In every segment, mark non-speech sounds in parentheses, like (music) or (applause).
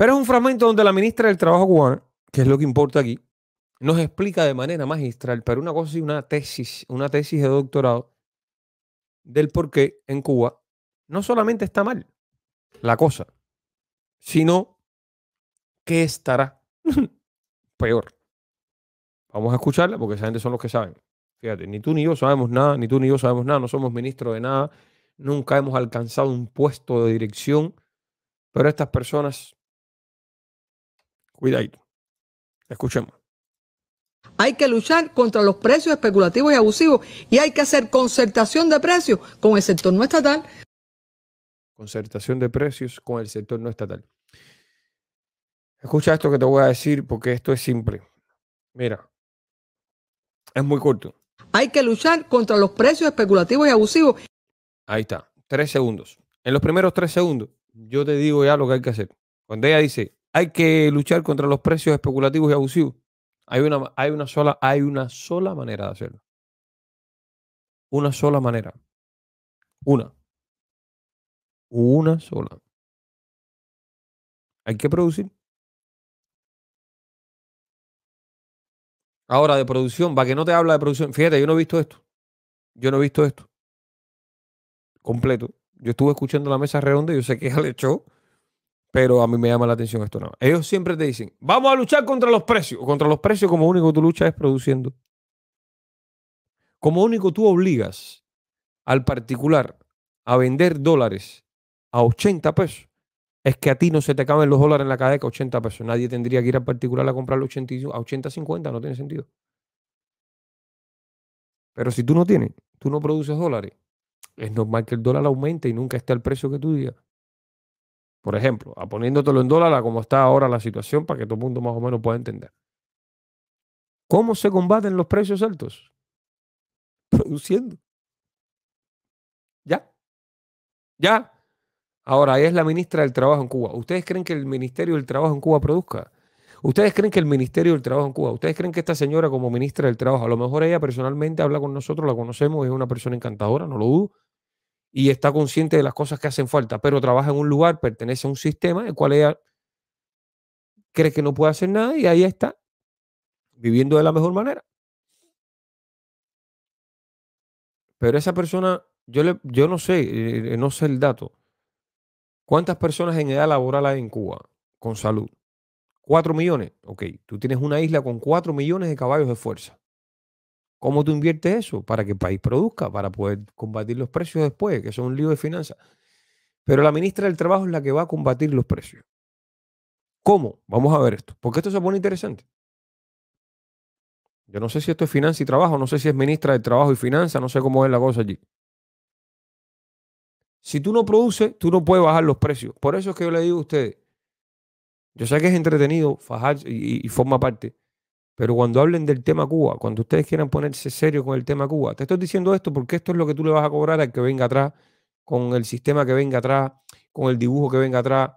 Pero es un fragmento donde la ministra del Trabajo cubana, que es lo que importa aquí, nos explica de manera magistral, pero una cosa y una tesis, una tesis de doctorado, del por qué en Cuba no solamente está mal la cosa, sino que estará (laughs) peor. Vamos a escucharla porque esa gente son los que saben. Fíjate, ni tú ni yo sabemos nada, ni tú ni yo sabemos nada, no somos ministros de nada, nunca hemos alcanzado un puesto de dirección, pero estas personas Cuidado. Escuchemos. Hay que luchar contra los precios especulativos y abusivos y hay que hacer concertación de precios con el sector no estatal. Concertación de precios con el sector no estatal. Escucha esto que te voy a decir porque esto es simple. Mira, es muy corto. Hay que luchar contra los precios especulativos y abusivos. Ahí está, tres segundos. En los primeros tres segundos, yo te digo ya lo que hay que hacer. Cuando ella dice, hay que luchar contra los precios especulativos y abusivos. Hay una, hay una, sola, hay una sola manera de hacerlo. Una sola manera. Una. Una sola. Hay que producir. Ahora, de producción, Va, que no te habla de producción. Fíjate, yo no he visto esto. Yo no he visto esto. Completo. Yo estuve escuchando la mesa redonda y yo sé que (laughs) el hecho pero a mí me llama la atención esto. No. Ellos siempre te dicen, vamos a luchar contra los precios. Contra los precios como único tú luchas es produciendo. Como único tú obligas al particular a vender dólares a 80 pesos, es que a ti no se te caben los dólares en la cadena a 80 pesos. Nadie tendría que ir al particular a comprar a a 80, 50, no tiene sentido. Pero si tú no tienes, tú no produces dólares, es normal que el dólar aumente y nunca esté al precio que tú digas. Por ejemplo, a poniéndotelo en dólar como está ahora la situación para que todo el mundo más o menos pueda entender. ¿Cómo se combaten los precios altos? (laughs) Produciendo. Ya. Ya. Ahora, es la ministra del Trabajo en Cuba. ¿Ustedes creen que el Ministerio del Trabajo en Cuba produzca? ¿Ustedes creen que el Ministerio del Trabajo en Cuba, ustedes creen que esta señora como ministra del Trabajo, a lo mejor ella personalmente habla con nosotros, la conocemos, es una persona encantadora, no lo dudo, y está consciente de las cosas que hacen falta, pero trabaja en un lugar, pertenece a un sistema el cual ella cree que no puede hacer nada y ahí está, viviendo de la mejor manera. Pero esa persona, yo, le, yo no sé, eh, no sé el dato. ¿Cuántas personas en edad laboral hay en Cuba con salud? ¿Cuatro millones? Ok, tú tienes una isla con cuatro millones de caballos de fuerza. ¿Cómo tú inviertes eso? Para que el país produzca, para poder combatir los precios después, que son un lío de finanzas. Pero la ministra del Trabajo es la que va a combatir los precios. ¿Cómo? Vamos a ver esto, porque esto se pone interesante. Yo no sé si esto es finanzas y trabajo, no sé si es ministra de Trabajo y Finanzas, no sé cómo es la cosa allí. Si tú no produces, tú no puedes bajar los precios. Por eso es que yo le digo a ustedes, yo sé que es entretenido fajar y, forma parte, pero cuando hablen del tema Cuba, cuando ustedes quieran ponerse serio con el tema Cuba, te estoy diciendo esto porque esto es lo que tú le vas a cobrar al que venga atrás, con el sistema que venga atrás, con el dibujo que venga atrás.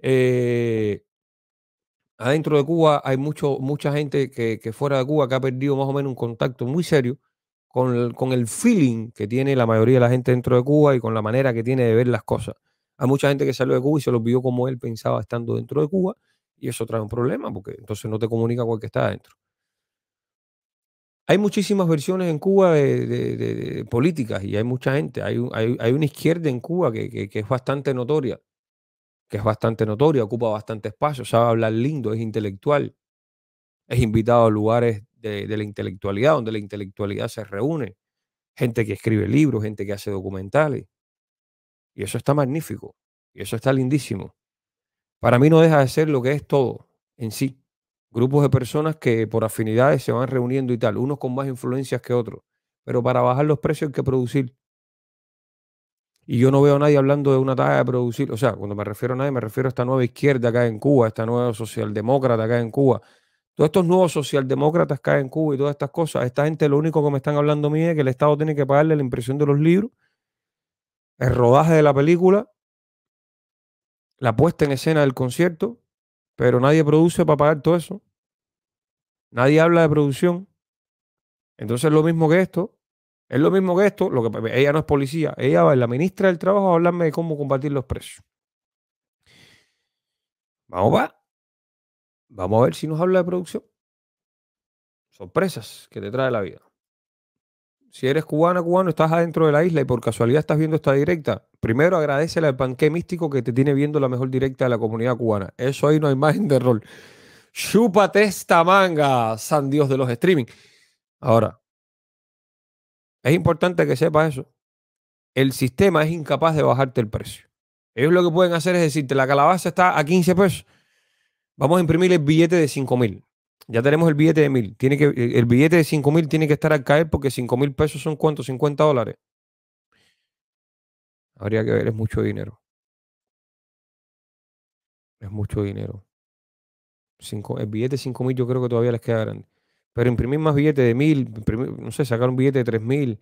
Eh, adentro de Cuba hay mucho, mucha gente que, fuera de Cuba que ha perdido más o menos un contacto muy serio con el, con el feeling que tiene la mayoría de la gente dentro de Cuba y con la manera que tiene de ver las cosas. Hay mucha gente que salió de Cuba y se lo vio como él pensaba estando dentro de Cuba y eso trae un problema porque entonces no te comunica con el que está adentro. Hay muchísimas versiones en Cuba de, políticas y hay mucha gente. Hay, hay, una izquierda en Cuba que, que, es bastante notoria, que es bastante notoria, ocupa bastante espacio, sabe hablar lindo, es intelectual, es invitado a lugares de, la intelectualidad, donde la intelectualidad se reúne. Gente que escribe libros, gente que hace documentales. Y eso está magnífico, y eso está lindísimo. Para mí no deja de ser lo que es todo en sí. Grupos de personas que por afinidades se van reuniendo y tal, unos con más influencias que otros. Pero para bajar los precios hay que producir. Y yo no veo a nadie hablando de una tasa de producir. O sea, cuando me refiero a nadie, me refiero a esta nueva izquierda acá en Cuba, esta nueva socialdemócrata acá en Cuba. Todos estos nuevos socialdemócratas acá en Cuba y todas estas cosas. Esta gente lo único que me están hablando a mí es que el Estado tiene que pagarle la impresión de los libros, el rodaje de la película la puesta en escena del concierto, pero nadie produce para pagar todo eso. Nadie habla de producción. Entonces es lo mismo que esto. Es lo mismo que esto. Lo que, ella no es policía. Ella va, la ministra del Trabajo, a hablarme de cómo combatir los precios. Vamos va. Vamos a ver si nos habla de producción. Sorpresas que te trae la vida. Si eres cubana, cubano, estás adentro de la isla y por casualidad estás viendo esta directa, primero agradecele al panqué místico que te tiene viendo la mejor directa de la comunidad cubana. Eso ahí no hay margen de rol. Chúpate esta manga, san Dios de los streaming. Ahora, es importante que sepas eso. El sistema es incapaz de bajarte el precio. Ellos lo que pueden hacer es decirte, la calabaza está a 15 pesos. Vamos a imprimirle el billete de 5 mil. Ya tenemos el billete de mil. Tiene que, eh, el billete de cinco mil tiene que estar al caer porque cinco mil pesos son cuánto? 50 dólares. Habría que ver, es mucho dinero. Es mucho dinero. Cinco, el billete de cinco mil yo creo que todavía les queda grande. Pero imprimir más billetes de mil, no sé, sacar un billete de tres mil,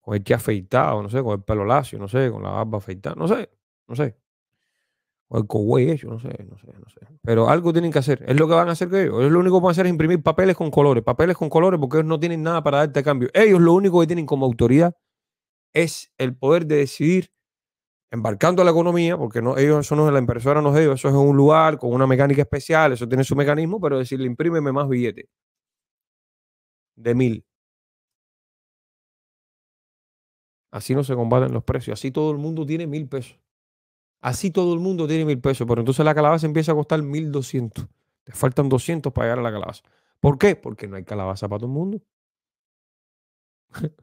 con el que afeitado, no sé, con el pelo lacio, no sé, con la barba afeitada, no sé, no sé. O el yo no sé, no sé, no sé. Pero algo tienen que hacer. Es lo que van a hacer que ellos. Ellos lo único que van a hacer es imprimir papeles con colores. Papeles con colores porque ellos no tienen nada para darte a cambio. Ellos lo único que tienen como autoridad es el poder de decidir embarcando a la economía, porque no, ellos, eso no es la impresora, no es ellos, eso es un lugar con una mecánica especial, eso tiene su mecanismo, pero decirle imprímeme más billetes de mil. Así no se combaten los precios, así todo el mundo tiene mil pesos. Así todo el mundo tiene mil pesos, pero entonces la calabaza empieza a costar mil doscientos. Te faltan doscientos para llegar a la calabaza. ¿Por qué? Porque no hay calabaza para todo el mundo. (laughs)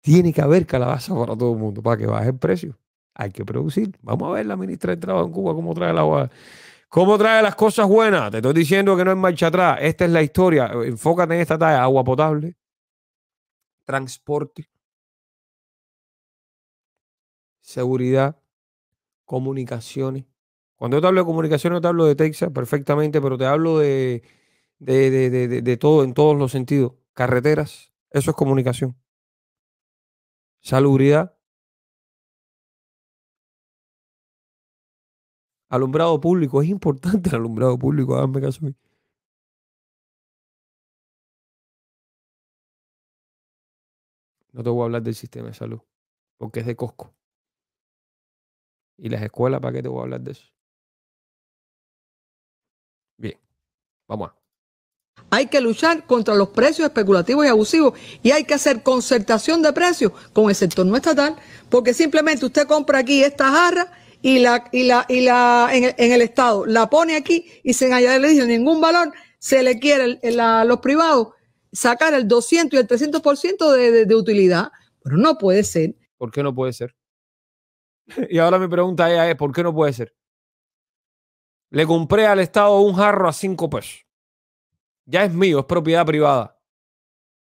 tiene que haber calabaza para todo el mundo, para que baje el precio. Hay que producir. Vamos a ver la ministra de Trabajo en Cuba cómo trae el agua. ¿Cómo trae las cosas buenas? Te estoy diciendo que no es marcha atrás. Esta es la historia. Enfócate en esta talla. Agua potable, transporte, seguridad, comunicaciones. Cuando yo te hablo de comunicaciones, no te hablo de Texas perfectamente, pero te hablo de, de, de, de todo, en todos los sentidos. Carreteras, eso es comunicación. Salubridad. Alumbrado público, es importante el alumbrado público, háganme caso No te voy a hablar del sistema de salud, porque es de Costco y las escuelas, ¿para qué te voy a hablar de eso? Bien, vamos a. Hay que luchar contra los precios especulativos y abusivos y hay que hacer concertación de precios con el sector no estatal, porque simplemente usted compra aquí esta jarra y la y la y la en el, estado la pone aquí y sin añadirle ningún valor, se le quiere a los privados sacar el 200 y el 300% por ciento de utilidad, pero no puede ser. ¿Por qué no puede ser? (laughs) Y ahora mi pregunta ella es, ¿por qué no puede ser? Le compré al Estado un jarro a 5 pesos. Ya es mío, es propiedad privada.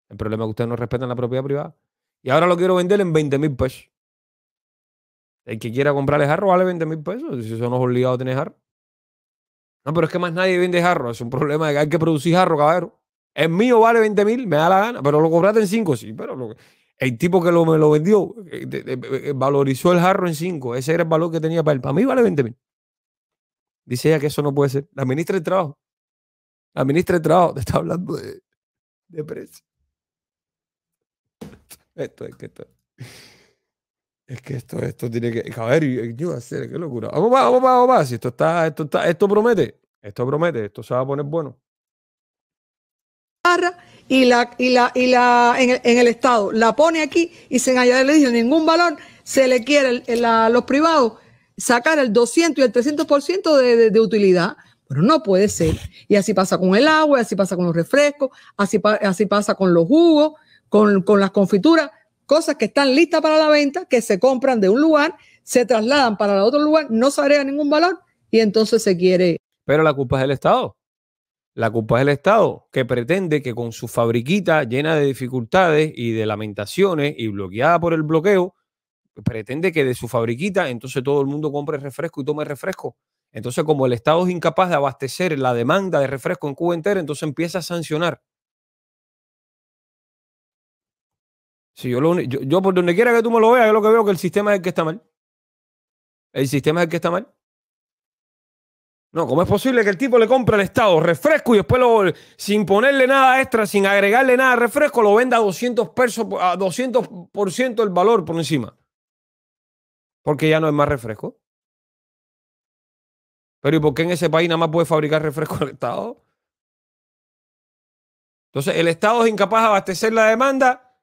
El problema es que ustedes no respetan la propiedad privada. Y ahora lo quiero vender en 20 mil pesos. El que quiera comprar el jarro vale 20 mil pesos. Si son los obligados a tener jarro. No, pero es que más nadie vende jarro. Es un problema de que hay que producir jarro, caballero. es mío vale 20 mil, me da la gana. Pero lo compraste en 5, sí. Pero lo que... El tipo que lo, me lo vendió eh, eh, eh, valorizó el jarro en 5. Ese era el valor que tenía para él. Para mí vale 20 mil. Dice ella que eso no puede ser. La ministra de Trabajo. La ministra de Trabajo te está hablando de, de precio. Esto es que esto. Es que esto, esto tiene que. A ¿qué hacer? Qué locura. Vamos vamos vamos vamos esto está, esto está, esto promete. Esto promete, esto se va a poner bueno y la, y la, y la en, el, en el Estado la pone aquí y sin añadirle ningún valor, se le quiere a los privados sacar el 200 y el 300% de, de utilidad. Pero no puede ser. Y así pasa con el agua, así pasa con los refrescos, así, así pasa con los jugos, con, con, las confituras, cosas que están listas para la venta, que se compran de un lugar, se trasladan para otro lugar, no se agrega ningún valor y entonces se quiere. Pero la culpa es del Estado. La culpa es del Estado, que pretende que con su fabriquita llena de dificultades y de lamentaciones y bloqueada por el bloqueo, pretende que de su fabriquita entonces todo el mundo compre refresco y tome refresco. Entonces, como el Estado es incapaz de abastecer la demanda de refresco en Cuba entera, entonces empieza a sancionar. Si yo, lo, yo, por donde quiera que tú me lo veas, yo lo que veo que el sistema es el que está mal. El sistema es el que está mal. No, ¿cómo es posible que el tipo le compre al Estado refresco y después lo, sin ponerle nada extra, sin agregarle nada refresco, lo venda a 200 pesos, a 200% el valor por encima? Porque ya no es más refresco. Pero ¿y por qué en ese país nada más puede fabricar refresco el Estado? Entonces, el Estado es incapaz de abastecer la demanda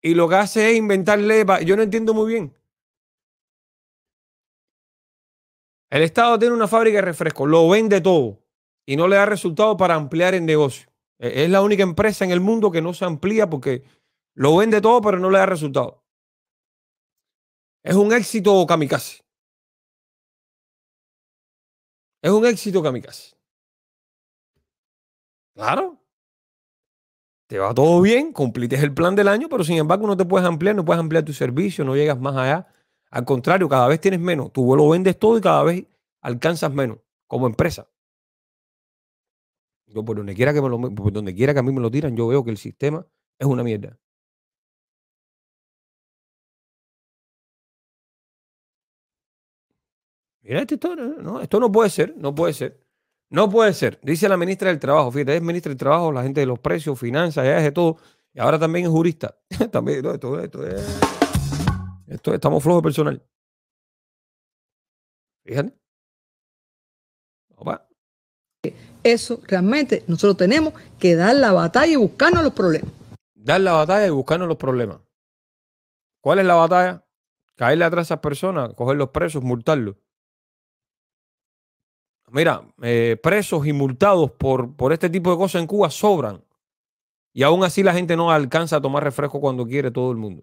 y lo que hace es inventarle... Yo no entiendo muy bien. El Estado tiene una fábrica de refrescos, lo vende todo y no le da resultado para ampliar el negocio. E, es la única empresa en el mundo que no se amplía porque lo vende todo, pero no le da resultado. Es un éxito kamikaze. Es un éxito kamikaze. Claro. Te va todo bien, cumpliste el plan del año, pero sin embargo no te puedes ampliar, no puedes ampliar tu servicio, no llegas más allá. Al contrario, cada vez tienes menos. tú vuelo vendes todo y cada vez alcanzas menos como empresa. Yo por donde quiera que donde quiera que a mí me lo tiran, yo veo que el sistema es una mierda. Mira este ¿eh? no, esto no puede ser, no puede ser. No puede ser, dice la ministra del Trabajo. Fíjate, es ministra del Trabajo, la gente de los precios, finanzas, ya es de todo. Y ahora también es jurista. (laughs) también, no, esto, esto es estamos flojos de personal. Fíjate. Opa. Eso realmente nosotros tenemos que dar la batalla y buscarnos los problemas. Dar la batalla y buscarnos los problemas. ¿Cuál es la batalla? Caerle atrás a esas personas, los presos, multarlos. Mira, eh, presos y multados por, por este tipo de cosas en Cuba sobran. Y aún así la gente no alcanza a tomar refresco cuando quiere todo el mundo.